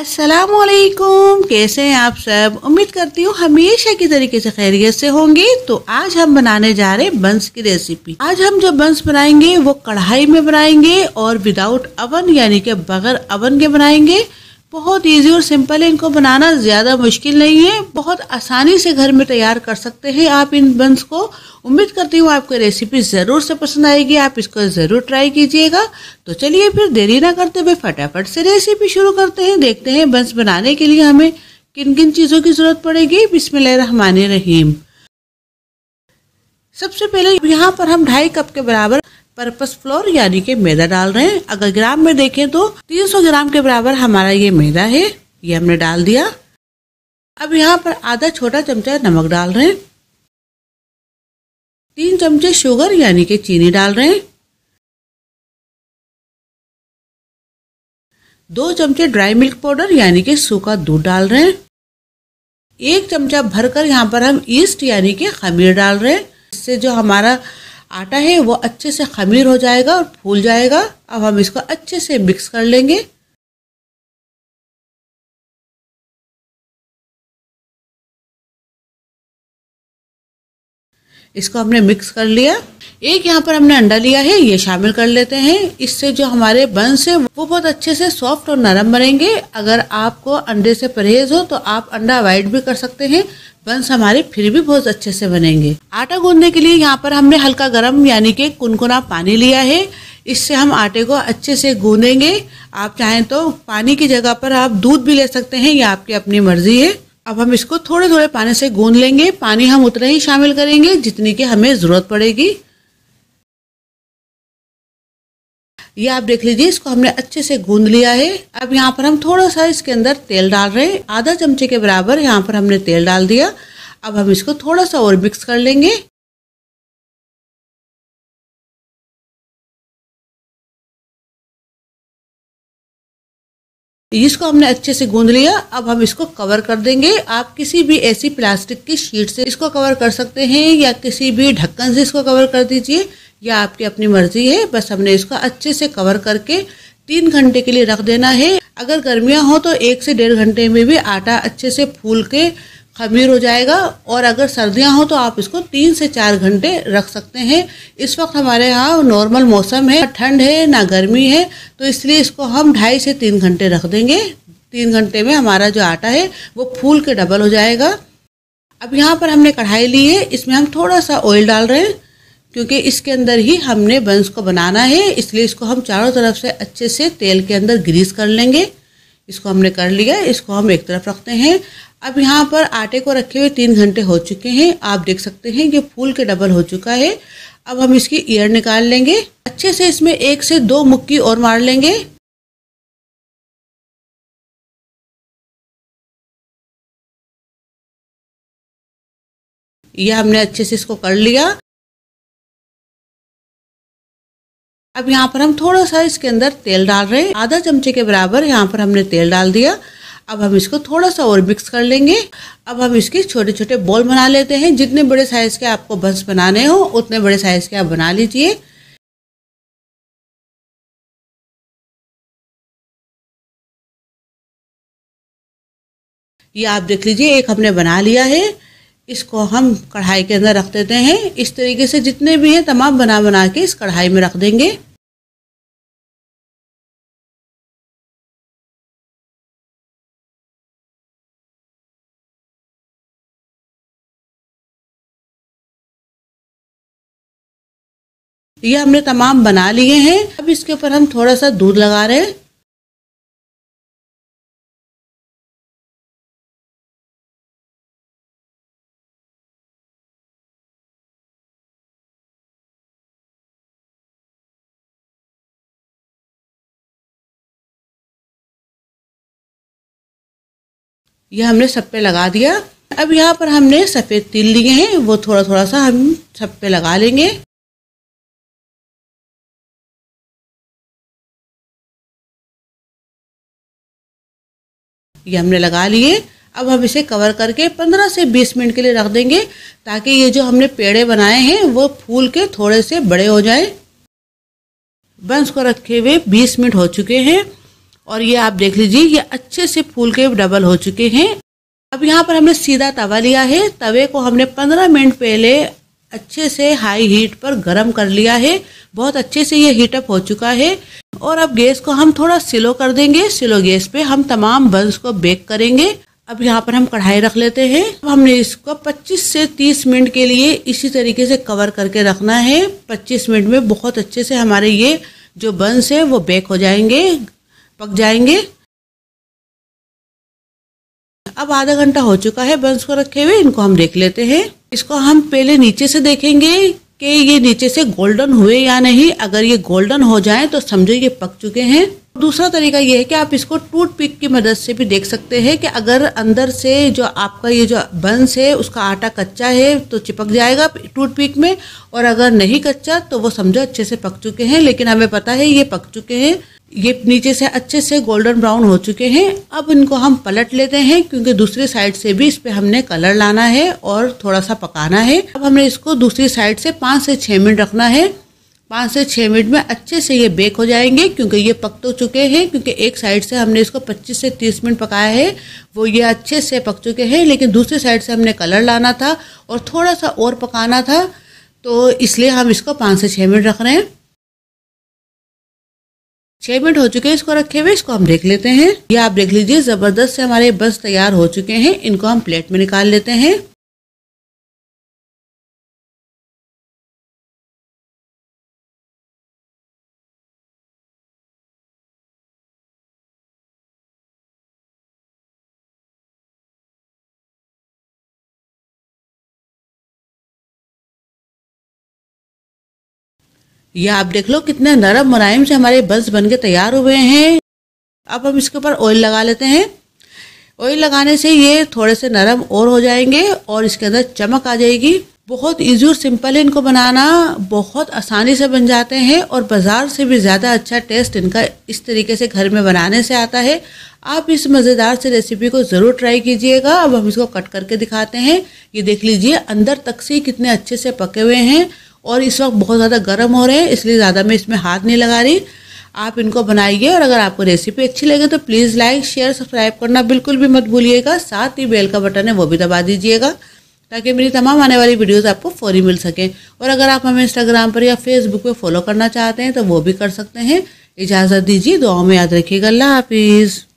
असलकुम कैसे हैं आप सब उम्मीद करती हूँ हमेशा की तरीके से खैरियत से होंगे तो आज हम बनाने जा रहे हैं बंस की रेसिपी आज हम जो बंस बनाएंगे वो कढ़ाई में बनाएंगे और विदाउट अवन यानी के बगैर अवन के बनाएंगे बहुत इजी और सिंपल है इनको बनाना ज़्यादा मुश्किल नहीं है बहुत आसानी से घर में तैयार कर सकते हैं आप इन बंस को उम्मीद करती हूँ आपको रेसिपी ज़रूर से पसंद आएगी आप इसको ज़रूर ट्राई कीजिएगा तो चलिए फिर देरी ना करते हुए फटाफट से रेसिपी शुरू करते हैं देखते हैं बंस बनाने के लिए हमें किन किन चीज़ों की ज़रूरत पड़ेगी बिसमान रहीम सबसे पहले यहाँ पर हम ढाई कप के बराबर पर्पस फ्लोर यानी के मैदा डाल रहे हैं अगर ग्राम में देखें तो 300 ग्राम के बराबर हमारा ये मैदा है ये हमने डाल दिया अब यहाँ पर आधा छोटा चमचा नमक डाल रहे हैं तीन चमचे शुगर यानी के चीनी डाल रहे हैं दो चमचे ड्राई मिल्क पाउडर यानी के सूखा दूध डाल रहे हैं एक चमचा भरकर यहाँ पर हम ईस्ट यानी के खमीर डाल रहे हैं इससे जो हमारा आटा है वो अच्छे से खमीर हो जाएगा और फूल जाएगा अब हम इसको अच्छे से मिक्स कर लेंगे इसको हमने मिक्स कर लिया एक यहाँ पर हमने अंडा लिया है ये शामिल कर लेते हैं इससे जो हमारे बंस है वो बहुत अच्छे से सॉफ्ट और नरम बनेंगे अगर आपको अंडे से परहेज हो तो आप अंडा अवॉइड भी कर सकते हैं बंस हमारे फिर भी बहुत अच्छे से बनेंगे आटा गूंदने के लिए यहाँ पर हमने हल्का गर्म यानी के कुनकुना पानी लिया है इससे हम आटे को अच्छे से गूंदेंगे आप चाहें तो पानी की जगह पर आप दूध भी ले सकते हैं ये आपकी अपनी मर्जी है अब हम इसको थोड़े थोड़े पानी से गूंद लेंगे पानी हम उतना ही शामिल करेंगे जितनी की हमें ज़रूरत पड़ेगी ये आप देख लीजिए इसको हमने अच्छे से गूंद लिया है अब यहाँ पर हम थोड़ा सा इसके अंदर तेल डाल रहे हैं आधा चमचे के बराबर यहाँ पर हमने तेल डाल दिया अब हम इसको थोड़ा सा और मिक्स कर लेंगे इसको हमने अच्छे से गूंद लिया अब हम इसको कवर कर देंगे आप किसी भी ऐसी प्लास्टिक की शीट से इसको कवर कर सकते हैं या किसी भी ढक्कन से इसको कवर कर दीजिए या आपकी अपनी मर्जी है बस हमने इसको अच्छे से कवर करके तीन घंटे के लिए रख देना है अगर गर्मियाँ हो तो एक से डेढ़ घंटे में भी आटा अच्छे से फूल के खमीर हो जाएगा और अगर सर्दियाँ हो तो आप इसको तीन से चार घंटे रख सकते हैं इस वक्त हमारे यहाँ नॉर्मल मौसम है ठंड है ना गर्मी है तो इसलिए इसको हम ढाई से तीन घंटे रख देंगे तीन घंटे में हमारा जो आटा है वो फूल के डबल हो जाएगा अब यहाँ पर हमने कढ़ाई ली है इसमें हम थोड़ा सा ऑयल डाल रहे हैं क्योंकि इसके अंदर ही हमने बंस को बनाना है इसलिए इसको हम चारों तरफ से अच्छे से तेल के अंदर ग्रीस कर लेंगे इसको हमने कर लिया इसको हम एक तरफ रखते हैं अब यहाँ पर आटे को रखे हुए तीन घंटे हो चुके हैं आप देख सकते हैं ये फूल के डबल हो चुका है अब हम इसकी ईयर निकाल लेंगे अच्छे से इसमें एक से दो मुक्की और मार लेंगे यह हमने अच्छे से इसको कर लिया अब यहाँ पर हम थोड़ा सा इसके अंदर तेल डाल रहे हैं आधा चमचे के बराबर यहाँ पर हमने तेल डाल दिया अब हम इसको थोड़ा सा और मिक्स कर लेंगे अब हम इसके छोटे छोटे बॉल बना लेते हैं जितने बड़े साइज़ के आपको बंस बनाने हो उतने बड़े साइज़ के आप बना लीजिए ये आप देख लीजिए एक हमने बना लिया है इसको हम कढ़ाई के अंदर रख देते हैं इस तरीके से जितने भी हैं तमाम बना बना के इस कढ़ाई में रख देंगे ये हमने तमाम बना लिए हैं अब इसके ऊपर हम थोड़ा सा दूध लगा रहे हैं यह हमने सब पे लगा दिया अब यहाँ पर हमने सफ़ेद तिल लिए हैं वो थोड़ा थोड़ा सा हम सब पे लगा लेंगे ये हमने लगा लिए अब हम इसे कवर करके 15 से 20 मिनट के लिए रख देंगे ताकि ये जो हमने पेड़े बनाए हैं वो फूल के थोड़े से बड़े हो जाए बंस को रखे हुए 20 मिनट हो चुके हैं और ये आप देख लीजिए ये अच्छे से फूल के डबल हो चुके हैं अब यहाँ पर हमने सीधा तवा लिया है तवे को हमने 15 मिनट पहले अच्छे से हाई हीट पर गर्म कर लिया है बहुत अच्छे से ये हीट अप हो चुका है और अब गैस को हम थोड़ा स्लो कर देंगे स्लो गैस पे हम तमाम बंस को बेक करेंगे अब यहाँ पर हम कढ़ाई रख लेते हैं अब हमने इसको 25 से 30 मिनट के लिए इसी तरीके से कवर करके रखना है 25 मिनट में बहुत अच्छे से हमारे ये जो बंस है वो बेक हो जाएंगे पक जाएंगे अब आधा घंटा हो चुका है बंस को रखे हुए इनको हम देख लेते हैं इसको हम पहले नीचे से देखेंगे कि ये नीचे से गोल्डन हुए या नहीं अगर ये गोल्डन हो जाए तो समझो ये पक चुके हैं दूसरा तरीका ये है कि आप इसको टूट पिक की मदद से भी देख सकते हैं कि अगर अंदर से जो आपका ये जो बंस है उसका आटा कच्चा है तो चिपक जाएगा टूट पिक में और अगर नहीं कच्चा तो वो समझो अच्छे से पक चुके हैं लेकिन हमें पता है ये पक चुके हैं ये नीचे से अच्छे से गोल्डन ब्राउन हो चुके हैं अब इनको हम पलट लेते हैं क्योंकि दूसरी साइड से भी इस पर हमने कलर लाना है और थोड़ा सा पकाना है अब हमने इसको दूसरी साइड से पाँच से छः मिनट रखना है पाँच से छः मिनट में अच्छे से ये बेक हो जाएंगे क्योंकि ये पक तो चुके हैं क्योंकि एक साइड से हमने इसको 25 से 30 मिनट पकाया है वो ये अच्छे से पक चुके हैं लेकिन दूसरी साइड से हमने कलर लाना था और थोड़ा सा और पकाना था तो इसलिए हम इसको पाँच से छः मिनट रख रहे हैं छह मिनट हो चुके हैं इसको रखे हुए इसको हम देख लेते हैं ये आप देख लीजिए जबरदस्त से हमारे बस तैयार हो चुके हैं इनको हम प्लेट में निकाल लेते हैं यह आप देख लो कितने नरम मुलायम से हमारे बंस बन के तैयार हुए हैं अब हम इसके ऊपर ऑयल लगा लेते हैं ऑयल लगाने से ये थोड़े से नरम और हो जाएंगे और इसके अंदर चमक आ जाएगी बहुत ईजी और सिंपल है इनको बनाना बहुत आसानी से बन जाते हैं और बाज़ार से भी ज़्यादा अच्छा टेस्ट इनका इस तरीके से घर में बनाने से आता है आप इस मज़ेदार से रेसिपी को ज़रूर ट्राई कीजिएगा अब हम इसको कट करके दिखाते हैं ये देख लीजिए अंदर तक से कितने अच्छे से पके हुए हैं और इस वक्त बहुत ज़्यादा गर्म हो रहे हैं इसलिए ज़्यादा मैं इसमें हाथ नहीं लगा रही आप इनको बनाइए और अगर आपको रेसिपी अच्छी लगे तो प्लीज़ लाइक शेयर सब्सक्राइब करना बिल्कुल भी मत भूलिएगा साथ ही बेल का बटन है वो भी दबा दीजिएगा ताकि मेरी तमाम आने वाली वीडियोस आपको फौरी मिल सकें और अगर आप हमें इंस्टाग्राम पर या फेसबुक पर फॉलो करना चाहते हैं तो वो भी कर सकते हैं इजाज़त दीजिए दुआओं में याद रखिएगा अल्लाह हाफिज़